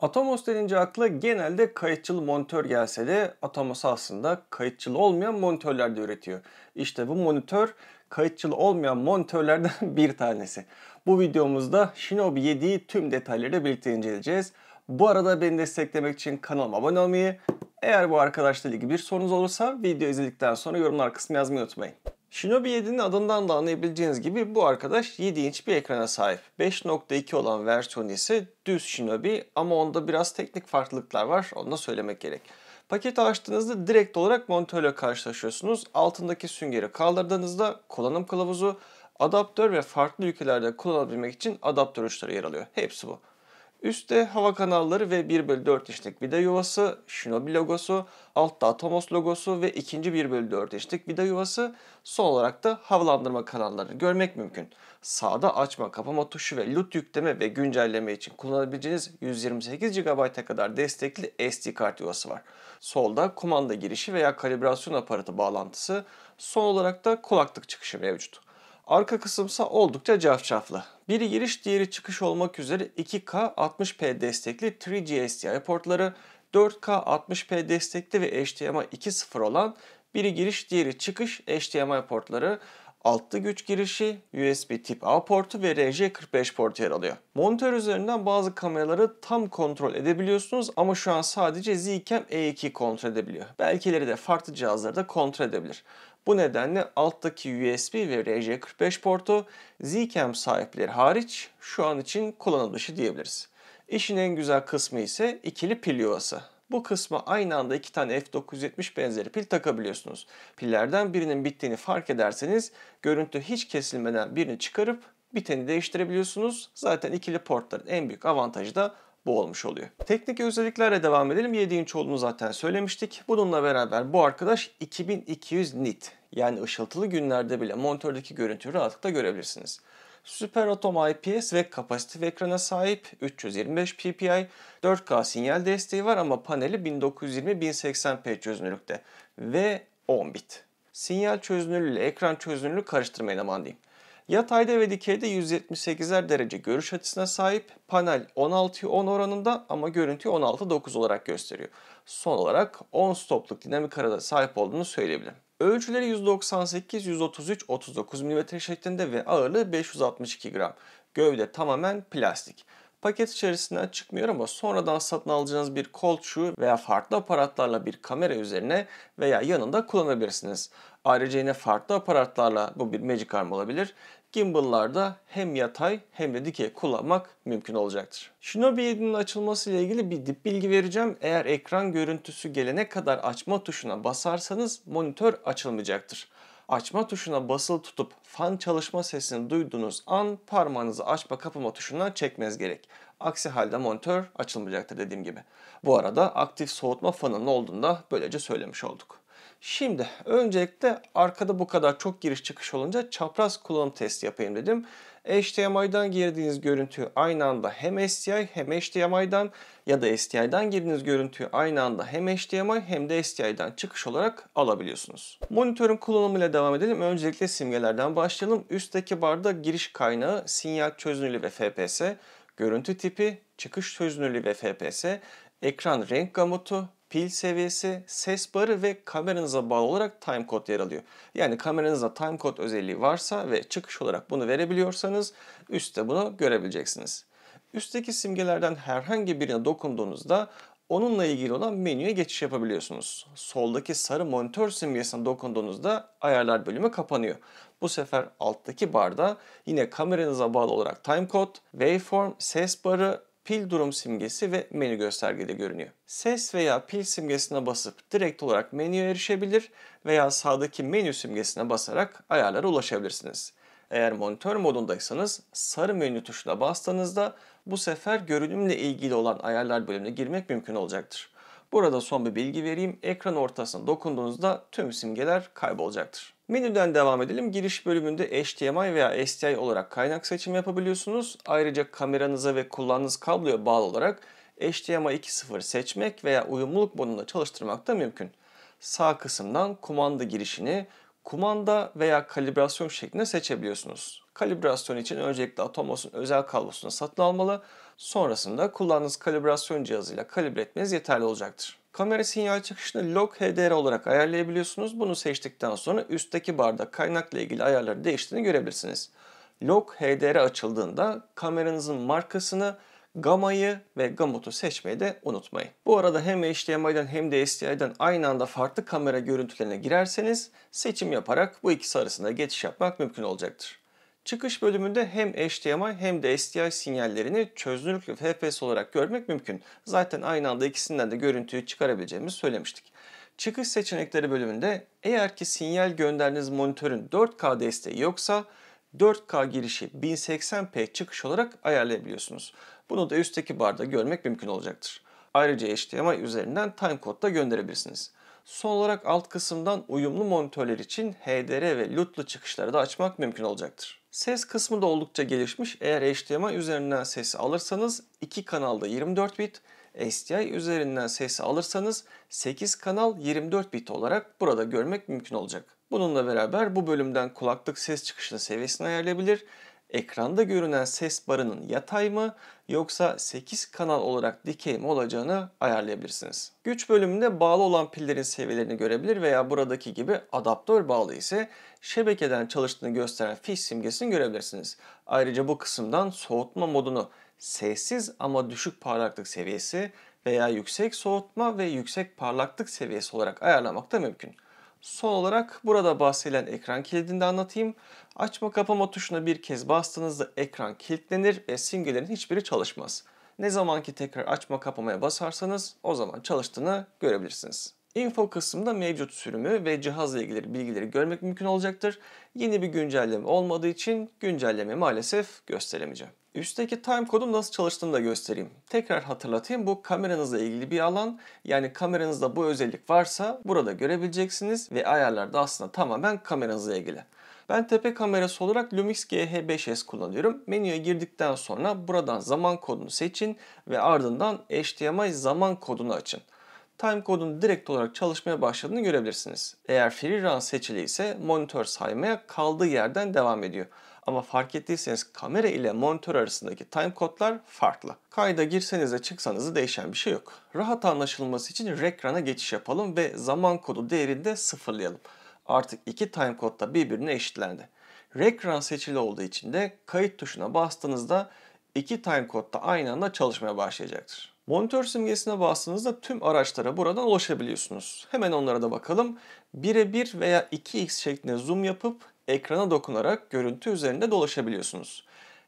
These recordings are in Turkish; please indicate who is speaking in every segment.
Speaker 1: Atomos denince akla genelde kayıtçılı monitör gelse de Atomos aslında kayıtçılı olmayan monitörler de üretiyor. İşte bu monitör kayıtçılı olmayan monitörlerden bir tanesi. Bu videomuzda Shinobi 7'yi tüm detaylarıyla birlikte inceleyeceğiz. Bu arada beni desteklemek için kanalıma abone olmayı, eğer bu arkadaşla ilgili bir sorunuz olursa video izledikten sonra yorumlar kısmına yazmayı unutmayın. Shinobi 7'nin adından da anlayabileceğiniz gibi bu arkadaş 7 inç bir ekrana sahip. 5.2 olan versiyonu ise düz Shinobi ama onda biraz teknik farklılıklar var onu da söylemek gerek. Paketi açtığınızda direkt olarak monitörle karşılaşıyorsunuz. Altındaki süngeri kaldırdığınızda kullanım kılavuzu, adaptör ve farklı ülkelerde kullanabilmek için adaptör uçları yer alıyor. Hepsi bu. Üste hava kanalları ve 1 bölü 4 inçlik vida yuvası, Shinobi logosu, altta Atomos logosu ve ikinci 1 bölü 4 inçlik vida yuvası. Son olarak da havalandırma kanalları görmek mümkün. Sağda açma kapama tuşu ve LUT yükleme ve güncelleme için kullanabileceğiniz 128 GB'a kadar destekli SD kart yuvası var. Solda kumanda girişi veya kalibrasyon aparatı bağlantısı, son olarak da kulaklık çıkışı mevcut. Arka kısımsa oldukça cafcaflı. Biri giriş diğeri çıkış olmak üzere 2K 60p destekli 3G SDI portları, 4K 60p destekli ve HDMI 2.0 olan biri giriş diğeri çıkış HDMI portları, Altlı güç girişi, USB tip A portu ve RJ45 portu yer alıyor. Monitör üzerinden bazı kameraları tam kontrol edebiliyorsunuz ama şu an sadece Zcam E2 kontrol edebiliyor. Belkileri de farklı cihazlarda kontrol edebilir. Bu nedenle alttaki USB ve RJ45 portu Zcam sahipleri hariç şu an için kullanım diyebiliriz. İşin en güzel kısmı ise ikili pil yuvası bu kısma aynı anda iki tane F970 benzeri pil takabiliyorsunuz. Pillerden birinin bittiğini fark ederseniz görüntü hiç kesilmeden birini çıkarıp biteni değiştirebiliyorsunuz. Zaten ikili portların en büyük avantajı da bu olmuş oluyor. Teknik özelliklerle devam edelim. 7 inç olduğunu zaten söylemiştik. Bununla beraber bu arkadaş 2200 nit yani ışıltılı günlerde bile monitördeki görüntüyü rahatlıkla görebilirsiniz. Super Atom IPS ve kapasitif ekrana sahip 325 ppi 4K sinyal desteği var ama paneli 1920-1080p çözünürlükte ve 10 bit. Sinyal çözünürlüğü ile ekran çözünürlüğü karıştırmayın aman diyeyim. Yatayda ve dikeyde 178'er derece görüş açısına sahip panel 16'ya 10 oranında ama görüntü 16-9 olarak gösteriyor son olarak 10 stopluk dinamik arada sahip olduğunu söyleyebilirim. Ölçüleri 198, 133, 39 mm şeklinde ve ağırlığı 562 gram. Gövde tamamen plastik. Paket içerisinden çıkmıyor ama sonradan satın alacağınız bir kolçuğu veya farklı aparatlarla bir kamera üzerine veya yanında kullanabilirsiniz. Ayrıca yine farklı aparatlarla bu bir Magic Arm olabilir Gimbal'larda hem yatay hem de dikey kullanmak mümkün olacaktır. Shinobi 7'nin açılması ile ilgili bir dip bilgi vereceğim. Eğer ekran görüntüsü gelene kadar açma tuşuna basarsanız monitör açılmayacaktır. Açma tuşuna basılı tutup fan çalışma sesini duyduğunuz an parmağınızı açma kapama tuşuna çekmez gerek. Aksi halde monitör açılmayacaktır dediğim gibi. Bu arada aktif soğutma fanının olduğunu da böylece söylemiş olduk. Şimdi öncelikle arkada bu kadar çok giriş çıkış olunca çapraz kullanım testi yapayım dedim. HDMI'dan girdiğiniz görüntüyü aynı anda hem STI hem HDMI'dan ya da STI'dan girdiğiniz görüntüyü aynı anda hem HDMI hem de STI'dan çıkış olarak alabiliyorsunuz. Monitörün kullanımıyla devam edelim. Öncelikle simgelerden başlayalım. Üstteki barda giriş kaynağı, sinyal çözünürlüğü ve FPS, görüntü tipi, çıkış çözünürlüğü ve FPS, ekran renk gamutu, pil seviyesi, ses barı ve kameranıza bağlı olarak timecode yer alıyor. Yani kameranızda timecode özelliği varsa ve çıkış olarak bunu verebiliyorsanız üstte bunu görebileceksiniz. Üstteki simgelerden herhangi birine dokunduğunuzda onunla ilgili olan menüye geçiş yapabiliyorsunuz. Soldaki sarı monitör simgesine dokunduğunuzda ayarlar bölümü kapanıyor. Bu sefer alttaki barda yine kameranıza bağlı olarak timecode, waveform, ses barı pil durum simgesi ve menü göstergede görünüyor. Ses veya pil simgesine basıp direkt olarak menüye erişebilir veya sağdaki menü simgesine basarak ayarlara ulaşabilirsiniz. Eğer monitör modundaysanız sarı menü tuşuna bastığınızda bu sefer görünümle ilgili olan ayarlar bölümüne girmek mümkün olacaktır. Burada son bir bilgi vereyim. Ekran ortasına dokunduğunuzda tüm simgeler kaybolacaktır. Menüden devam edelim. Giriş bölümünde HDMI veya STI olarak kaynak seçimi yapabiliyorsunuz. Ayrıca kameranıza ve kullandığınız kabloya bağlı olarak HDMI 2.0 seçmek veya uyumluluk modunda çalıştırmak da mümkün. Sağ kısımdan kumanda girişini kumanda veya kalibrasyon şeklinde seçebiliyorsunuz. Kalibrasyon için öncelikle Atomos'un özel kablosunu satın almalı, sonrasında kullandığınız kalibrasyon cihazıyla kalibre etmeniz yeterli olacaktır. Kamera sinyal çıkışını log HDR olarak ayarlayabiliyorsunuz. Bunu seçtikten sonra üstteki barda kaynakla ilgili ayarları değiştiğini görebilirsiniz. Log HDR açıldığında kameranızın markasını, gamayı ve gamut'u seçmeyi de unutmayın. Bu arada hem HDMI'den hem de SDI'den aynı anda farklı kamera görüntülerine girerseniz seçim yaparak bu ikisi arasında geçiş yapmak mümkün olacaktır. Çıkış bölümünde hem HDMI hem de SDI sinyallerini çözünürlük FPS olarak görmek mümkün. Zaten aynı anda ikisinden de görüntüyü çıkarabileceğimizi söylemiştik. Çıkış seçenekleri bölümünde eğer ki sinyal gönderdiğiniz monitörün 4K desteği yoksa 4K girişi 1080p çıkış olarak ayarlayabiliyorsunuz. Bunu da üstteki barda görmek mümkün olacaktır. Ayrıca HDMI üzerinden timecode da gönderebilirsiniz. Son olarak alt kısımdan uyumlu monitörler için HDR ve LUT'lu çıkışları da açmak mümkün olacaktır. Ses kısmı da oldukça gelişmiş. Eğer HDMI üzerinden sesi alırsanız 2 kanalda 24 bit, SDI üzerinden sesi alırsanız 8 kanal 24 bit olarak burada görmek mümkün olacak. Bununla beraber bu bölümden kulaklık ses çıkışını seviyesini ayarlayabilir ekranda görünen ses barının yatay mı yoksa 8 kanal olarak dikey mi olacağını ayarlayabilirsiniz. Güç bölümünde bağlı olan pillerin seviyelerini görebilir veya buradaki gibi adaptör bağlı ise şebekeden çalıştığını gösteren fiş simgesini görebilirsiniz. Ayrıca bu kısımdan soğutma modunu sessiz ama düşük parlaklık seviyesi veya yüksek soğutma ve yüksek parlaklık seviyesi olarak ayarlamak da mümkün. Son olarak burada bahsedilen ekran kilidini de anlatayım. Açma kapama tuşuna bir kez bastığınızda ekran kilitlenir ve simgelerin hiçbiri çalışmaz. Ne zaman ki tekrar açma kapamaya basarsanız o zaman çalıştığını görebilirsiniz. Info kısmında mevcut sürümü ve cihazla ilgili bilgileri görmek mümkün olacaktır. Yeni bir güncelleme olmadığı için güncellemeyi maalesef gösteremeyeceğim. Üstteki time kodum nasıl çalıştığını da göstereyim. Tekrar hatırlatayım bu kameranızla ilgili bir alan. Yani kameranızda bu özellik varsa burada görebileceksiniz ve ayarlar da aslında tamamen kameranızla ilgili. Ben tepe kamerası olarak Lumix GH5S kullanıyorum. Menüye girdikten sonra buradan zaman kodunu seçin ve ardından HDMI zaman kodunu açın timecode'un direkt olarak çalışmaya başladığını görebilirsiniz. Eğer free run seçili ise monitör saymaya kaldığı yerden devam ediyor. Ama fark ettiyseniz kamera ile monitör arasındaki time kodlar farklı. Kayda girseniz de çıksanız da değişen bir şey yok. Rahat anlaşılması için rekrana geçiş yapalım ve zaman kodu değerini de sıfırlayalım. Artık iki time kod da birbirine eşitlendi. Rekran seçili olduğu için de kayıt tuşuna bastığınızda iki time kod da aynı anda çalışmaya başlayacaktır. Monitör simgesine bastığınızda tüm araçlara buradan ulaşabiliyorsunuz. Hemen onlara da bakalım. 1'e 1 veya 2x şeklinde zoom yapıp ekrana dokunarak görüntü üzerinde dolaşabiliyorsunuz.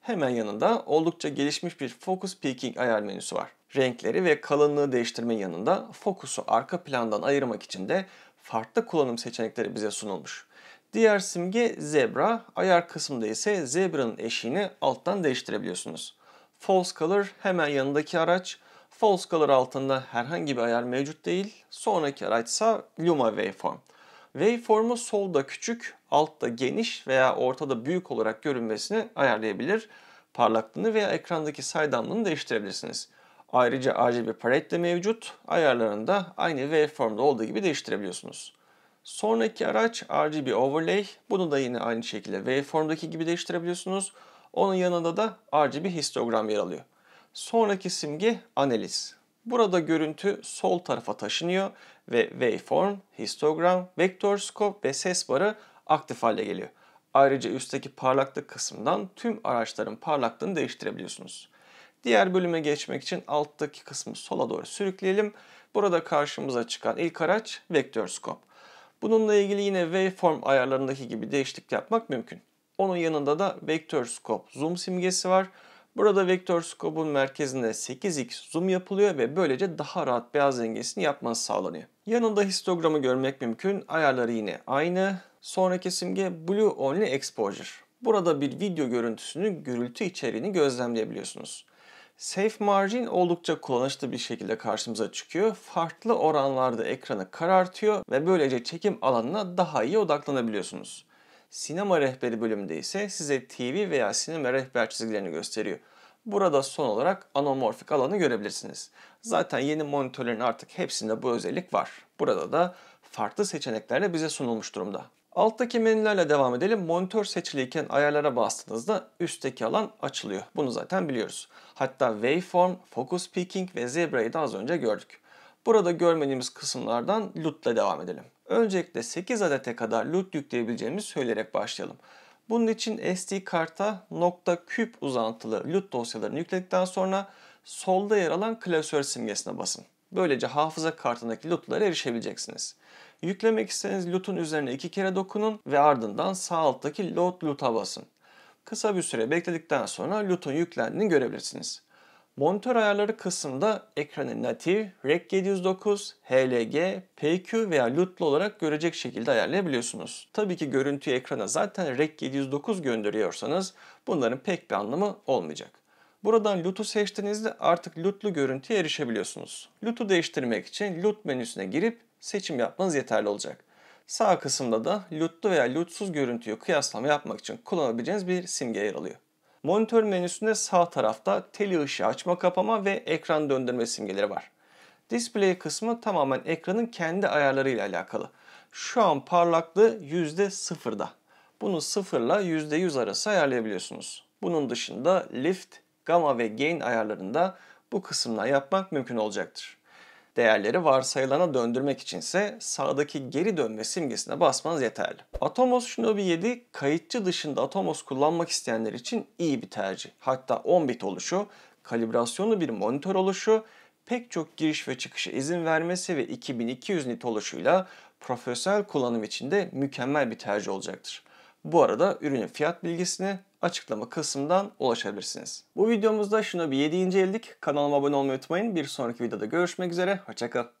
Speaker 1: Hemen yanında oldukça gelişmiş bir Focus Peaking ayar menüsü var. Renkleri ve kalınlığı değiştirme yanında fokusu arka plandan ayırmak için de farklı kullanım seçenekleri bize sunulmuş. Diğer simge Zebra, ayar kısmında ise Zebra'nın eşiğini alttan değiştirebiliyorsunuz. False Color hemen yanındaki araç, false color altında herhangi bir ayar mevcut değil. Sonraki araçsa luma waveform. Waveform'u solda küçük, altta geniş veya ortada büyük olarak görünmesini ayarlayabilir. Parlaklığını veya ekrandaki saydamlığını değiştirebilirsiniz. Ayrıca RGB palette de mevcut. Ayarlarını da aynı waveform'da olduğu gibi değiştirebiliyorsunuz. Sonraki araç RGB overlay. Bunu da yine aynı şekilde waveform'daki gibi değiştirebiliyorsunuz. Onun yanında da RGB histogram yer alıyor. Sonraki simge analiz. Burada görüntü sol tarafa taşınıyor ve waveform, histogram, vektorskop ve ses barı aktif hale geliyor. Ayrıca üstteki parlaklık kısmından tüm araçların parlaklığını değiştirebiliyorsunuz. Diğer bölüme geçmek için alttaki kısmı sola doğru sürükleyelim. Burada karşımıza çıkan ilk araç vektorskop. Bununla ilgili yine waveform ayarlarındaki gibi değişiklik yapmak mümkün. Onun yanında da vektorskop zoom simgesi var. Burada vektör skobun merkezine 8x zoom yapılıyor ve böylece daha rahat beyaz dengesini yapması sağlanıyor. Yanında histogramı görmek mümkün. Ayarları yine aynı. Sonraki simge Blue Only Exposure. Burada bir video görüntüsünü gürültü içeriğini gözlemleyebiliyorsunuz. Safe Margin oldukça kullanışlı bir şekilde karşımıza çıkıyor. Farklı oranlarda ekranı karartıyor ve böylece çekim alanına daha iyi odaklanabiliyorsunuz. Sinema rehberi bölümünde ise size TV veya sinema rehber çizgilerini gösteriyor. Burada son olarak anamorfik alanı görebilirsiniz. Zaten yeni monitörlerin artık hepsinde bu özellik var. Burada da farklı seçeneklerle bize sunulmuş durumda. Alttaki menülerle devam edelim. Monitör seçiliyken ayarlara bastığınızda üstteki alan açılıyor. Bunu zaten biliyoruz. Hatta Waveform, Focus Peaking ve Zebra'yı da az önce gördük. Burada görmediğimiz kısımlardan LUT ile devam edelim. Öncelikle 8 adete kadar loot yükleyebileceğimizi söyleyerek başlayalım. Bunun için SD karta nokta küp uzantılı loot dosyalarını yükledikten sonra solda yer alan klasör simgesine basın. Böylece hafıza kartındaki lootlara erişebileceksiniz. Yüklemek istediğiniz lootun üzerine iki kere dokunun ve ardından sağ alttaki Load LUT'a basın. Kısa bir süre bekledikten sonra lootun yüklendiğini görebilirsiniz. Monitör ayarları kısmında ekranı natif, REC 709, HLG, PQ veya LUT'lu olarak görecek şekilde ayarlayabiliyorsunuz. Tabii ki görüntüyü ekrana zaten REC 709 gönderiyorsanız bunların pek bir anlamı olmayacak. Buradan LUT'u seçtiğinizde artık LUT'lu görüntüye erişebiliyorsunuz. LUT'u değiştirmek için LUT menüsüne girip seçim yapmanız yeterli olacak. Sağ kısımda da LUT'lu veya LUT'suz görüntüyü kıyaslama yapmak için kullanabileceğiniz bir simge yer alıyor. Monitör menüsünde sağ tarafta teli ışığı açma kapama ve ekran döndürme simgeleri var. Display kısmı tamamen ekranın kendi ayarlarıyla alakalı. Şu an parlaklığı %0'da. Bunu 0 ile %100 arası ayarlayabiliyorsunuz. Bunun dışında lift, gamma ve gain ayarlarında bu kısımdan yapmak mümkün olacaktır değerleri varsayılana döndürmek içinse sağdaki geri dönme simgesine basmanız yeterli. Atomos Shinobi 7 kayıtçı dışında Atomos kullanmak isteyenler için iyi bir tercih. Hatta 10 bit oluşu, kalibrasyonlu bir monitör oluşu, pek çok giriş ve çıkışa izin vermesi ve 2200 nit oluşuyla profesyonel kullanım için de mükemmel bir tercih olacaktır. Bu arada ürünün fiyat bilgisini açıklama kısmından ulaşabilirsiniz. Bu videomuzda şuna bir 7 eldik. Kanalıma abone olmayı unutmayın. Bir sonraki videoda görüşmek üzere. Hoşçakalın.